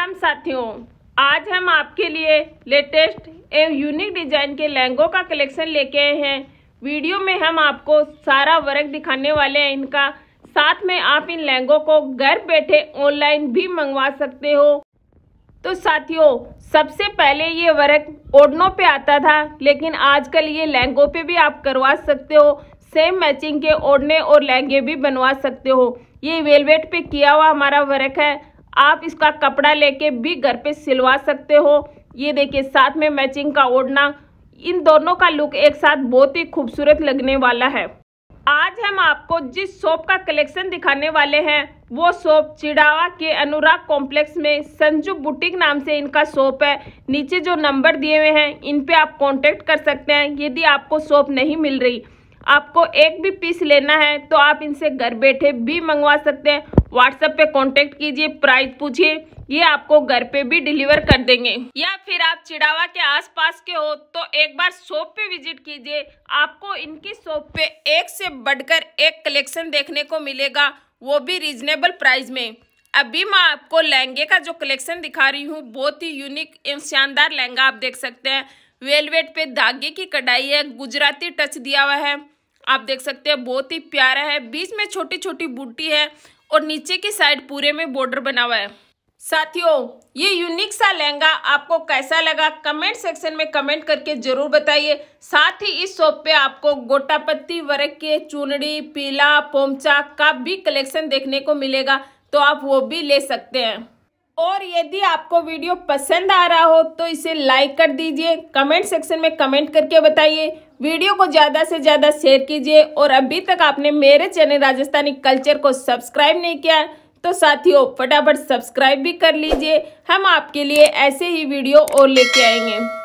राम साथियों आज हम आपके लिए लेटेस्ट एवं यूनिक डिजाइन के लहंगों का कलेक्शन लेके आए हैं वीडियो में हम आपको सारा वर्क दिखाने वाले हैं इनका साथ में आप इन लहंगों को घर बैठे ऑनलाइन भी मंगवा सकते हो तो साथियों सबसे पहले ये वर्क ओढ़नों पे आता था लेकिन आजकल ये लहंगों पे भी आप करवा सकते हो सेम मैचिंग के ओढ़ने और लहंगे भी बनवा सकते हो ये वेलवेट पे किया हुआ हमारा वर्क है आप इसका कपड़ा लेके भी घर पे सिलवा सकते हो ये देखिए साथ में मैचिंग का ओढ़ना इन दोनों का लुक एक साथ बहुत ही खूबसूरत लगने वाला है आज हम आपको जिस शॉप का कलेक्शन दिखाने वाले हैं वो शॉप चिड़ावा के अनुराग कॉम्प्लेक्स में संजू बुटीक नाम से इनका शॉप है नीचे जो नंबर दिए हुए हैं इन पे आप कांटेक्ट कर सकते हैं यदि आपको शॉप नहीं मिल रही आपको एक भी पीस लेना है तो आप इनसे घर बैठे भी मंगवा सकते हैं व्हाट्सएप पे कांटेक्ट कीजिए प्राइस पूछिए ये आपको घर पे भी डिलीवर कर देंगे या फिर आप चिड़ावा के आसपास के हो तो एक बार शॉप पे विजिट कीजिए आपको इनकी शॉप पे एक से बढ़कर एक कलेक्शन देखने को मिलेगा वो भी रीजनेबल प्राइस में अभी मैं आपको लहंगे का जो कलेक्शन दिखा रही हूँ बहुत ही यूनिक एवं शानदार लहंगा आप देख सकते हैं वेलवेट पे धागे की कढ़ाई है गुजराती टच दिया हुआ है आप देख सकते हैं बहुत ही प्यारा है बीच में छोटी छोटी बूटी है और नीचे की साइड पूरे में बॉर्डर बना हुआ है साथियों ये यूनिक सा लहंगा आपको कैसा लगा कमेंट सेक्शन में कमेंट करके जरूर बताइए साथ ही इस शॉप पे आपको गोटा पत्ती वर्ग के चुनड़ी पीला पोमचा का भी कलेक्शन देखने को मिलेगा तो आप वो भी ले सकते हैं और यदि आपको वीडियो पसंद आ रहा हो तो इसे लाइक कर दीजिए कमेंट सेक्शन में कमेंट करके बताइए वीडियो को ज़्यादा से ज़्यादा शेयर कीजिए और अभी तक आपने मेरे चैनल राजस्थानी कल्चर को सब्सक्राइब नहीं किया तो साथियों फटाफट सब्सक्राइब भी कर लीजिए हम आपके लिए ऐसे ही वीडियो और लेके आएंगे